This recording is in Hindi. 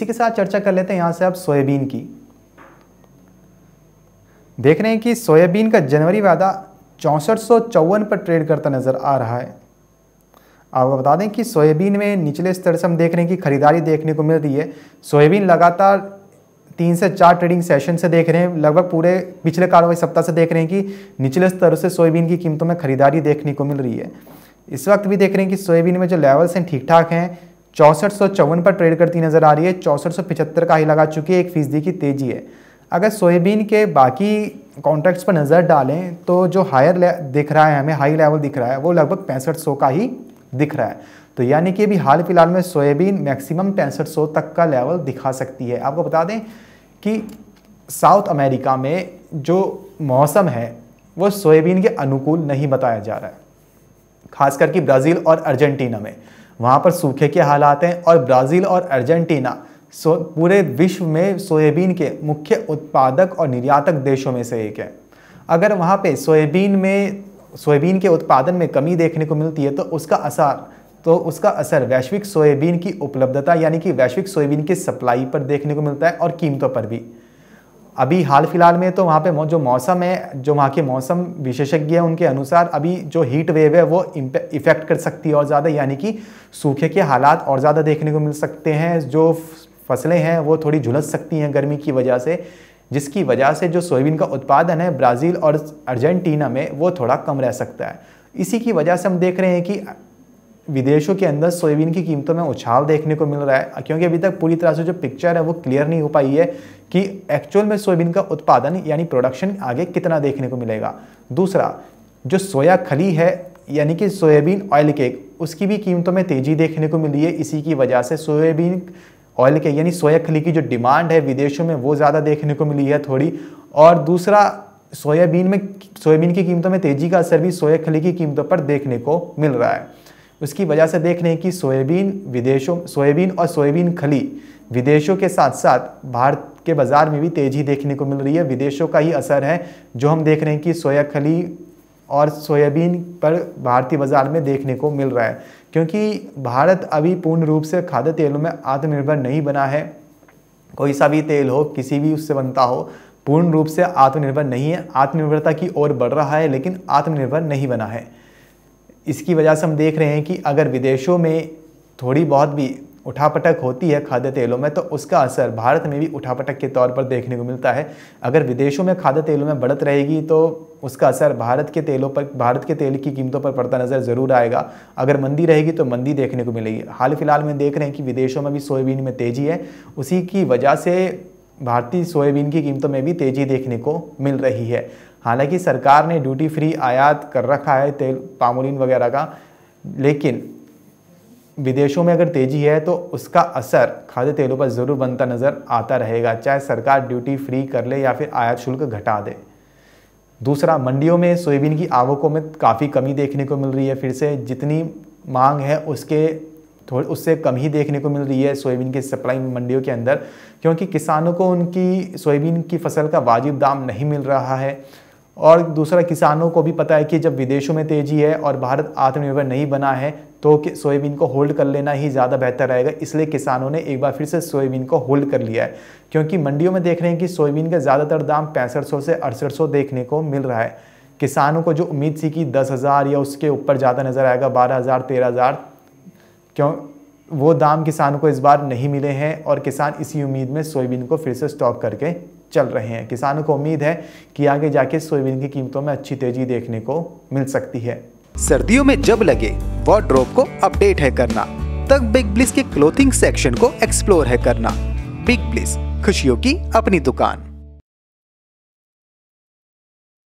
इसी के साथ चर्चा कर लेते हैं यहां से आप सोयाबीन की देख रहे हैं कि सोयाबीन का जनवरी वादा चौंसठ पर ट्रेड करता नज़र आ रहा है आपको बता दें कि सोयाबीन में निचले स्तर से हम देख रहे हैं कि खरीदारी देखने को मिल रही है सोयाबीन लगातार तीन से चार ट्रेडिंग सेशन से देख रहे हैं लगभग पूरे पिछले कारोबारी सप्ताह से देख रहे हैं कि निचले स्तर से सोयाबीन की कीमतों में खरीदारी देखने को मिल रही है इस वक्त भी देख रहे हैं कि सोयाबीन में जो लेवल्स हैं ठीक ठाक हैं चौंसठ सौ चौवन पर ट्रेड करती नजर आ रही है चौंसठ सौ का ही लगा चुकी है एक फीसदी की तेजी है अगर सोयाबीन के बाकी कॉन्ट्रैक्ट्स पर नज़र डालें तो जो हायर दिख रहा है हमें हाई लेवल दिख रहा है वो लगभग पैंसठ सौ का ही दिख रहा है तो यानी कि अभी हाल फिलहाल में सोयाबीन मैक्सिमम पैंसठ सौ तक का लेवल दिखा सकती है आपको बता दें कि साउथ अमेरिका में जो मौसम है वो सोयाबीन के अनुकूल नहीं बताया जा रहा है खास करके ब्राज़ील और अर्जेंटीना में वहाँ पर सूखे के हालात हैं और ब्राज़ील और अर्जेंटीना सो पूरे विश्व में सोयाबीन के मुख्य उत्पादक और निर्यातक देशों में से एक है अगर वहाँ पे सोयाबीन में सोयाबीन के उत्पादन में कमी देखने को मिलती है तो उसका असर तो उसका असर वैश्विक सोयाबीन की उपलब्धता यानी कि वैश्विक सोयाबीन की सप्लाई पर देखने को मिलता है और कीमतों पर भी अभी हाल फिलहाल में तो वहाँ पे जो मौसम है जो वहाँ के मौसम विशेषज्ञ हैं उनके अनुसार अभी जो हीट वेव है वो इफेक्ट कर सकती है और ज़्यादा यानी कि सूखे के हालात और ज़्यादा देखने को मिल सकते हैं जो फसलें हैं वो थोड़ी झुलस सकती हैं गर्मी की वजह से जिसकी वजह से जो सोयाबीन का उत्पादन है ब्राज़ील और अर्जेंटीना में वो थोड़ा कम रह सकता है इसी की वजह से हम देख रहे हैं कि विदेशों के अंदर सोयाबीन की कीमतों में उछाल देखने को मिल रहा है क्योंकि अभी तक पूरी तरह से जो पिक्चर है वो क्लियर नहीं हो पाई है कि एक्चुअल में सोयाबीन का उत्पादन यानी प्रोडक्शन आगे कितना देखने को मिलेगा दूसरा जो सोया खली है यानी कि सोयाबीन ऑयल केक उसकी भी कीमतों में तेज़ी देखने को मिली है इसी की वजह से सोयाबीन ऑयल केक यानी सोया खली की जो डिमांड है विदेशों में वो ज़्यादा देखने को मिली है थोड़ी और दूसरा सोयाबीन में सोयाबीन की कीमतों में तेज़ी का असर भी सोया खली की कीमतों पर देखने को मिल रहा है उसकी वजह से देख रहे हैं कि सोयाबीन विदेशों सोयाबीन और सोयाबीन खली विदेशों के साथ साथ भारत के बाज़ार में भी तेज़ी देखने को मिल रही है विदेशों का ही असर है जो हम देख रहे हैं कि सोया खली और सोयाबीन पर भारतीय बाज़ार में देखने को मिल रहा है क्योंकि भारत अभी पूर्ण रूप से खाद्य तेलों में आत्मनिर्भर नहीं बना है कोई सा भी तेल हो किसी भी उससे बनता हो पूर्ण रूप से आत्मनिर्भर नहीं है आत्मनिर्भरता की ओर बढ़ रहा है लेकिन आत्मनिर्भर नहीं बना है इसकी वजह से हम देख रहे हैं कि अगर विदेशों में थोड़ी बहुत भी उठापटक होती है खाद्य तेलों में तो उसका असर भारत में भी उठापटक के तौर पर देखने को मिलता है अगर विदेशों में खाद्य तेलों में बढ़त रहेगी तो उसका असर भारत के तेलों पर भारत के तेल की कीमतों पर पड़ता नज़र ज़रूर आएगा अगर मंदी रहेगी तो मंदी देखने को मिलेगी हाल फिलहाल में देख रहे हैं कि विदेशों में भी सोयाबीन में तेज़ी है उसी की वजह से भारतीय सोयाबीन की कीमतों में भी तेज़ी देखने को मिल रही है हालांकि सरकार ने ड्यूटी फ्री आयात कर रखा है तेल पामोलिन वगैरह का लेकिन विदेशों में अगर तेज़ी है तो उसका असर खाद्य तेलों पर ज़रूर बनता नज़र आता रहेगा चाहे सरकार ड्यूटी फ्री कर ले या फिर आयात शुल्क घटा दे दूसरा मंडियों में सोयाबीन की आवकों में काफ़ी कमी देखने को मिल रही है फिर से जितनी मांग है उसके थोड़ी उससे कम ही देखने को मिल रही है सोयाबीन की सप्लाई मंडियों के अंदर क्योंकि किसानों को उनकी सोयाबीन की फसल का वाजिब दाम नहीं मिल रहा है और दूसरा किसानों को भी पता है कि जब विदेशों में तेज़ी है और भारत आत्मनिर्भर नहीं बना है तो सोयाबीन को होल्ड कर लेना ही ज़्यादा बेहतर रहेगा इसलिए किसानों ने एक बार फिर से सोयाबीन को होल्ड कर लिया है क्योंकि मंडियों में देख रहे हैं कि सोयाबीन का ज़्यादातर दाम पैंसठ से अड़सठ देखने को मिल रहा है किसानों को जो उम्मीद थी कि दस हज़ार या उसके ऊपर ज़्यादा नज़र आएगा बारह हज़ार तेरह हज़ार क्यों वो दाम किसानों को इस बार नहीं मिले हैं और किसान इसी उम्मीद में सोयाबीन को फिर से स्टॉक करके चल रहे हैं किसानों को उम्मीद है कि आगे जाके सोयाबीन की कीमतों में अच्छी तेजी देखने को मिल सकती है सर्दियों में जब लगे वार्ड्रोप को अपडेट है करना तब बिग ब्लिस के क्लोथिंग सेक्शन को एक्सप्लोर है करना बिग ब्लिस खुशियों की अपनी दुकान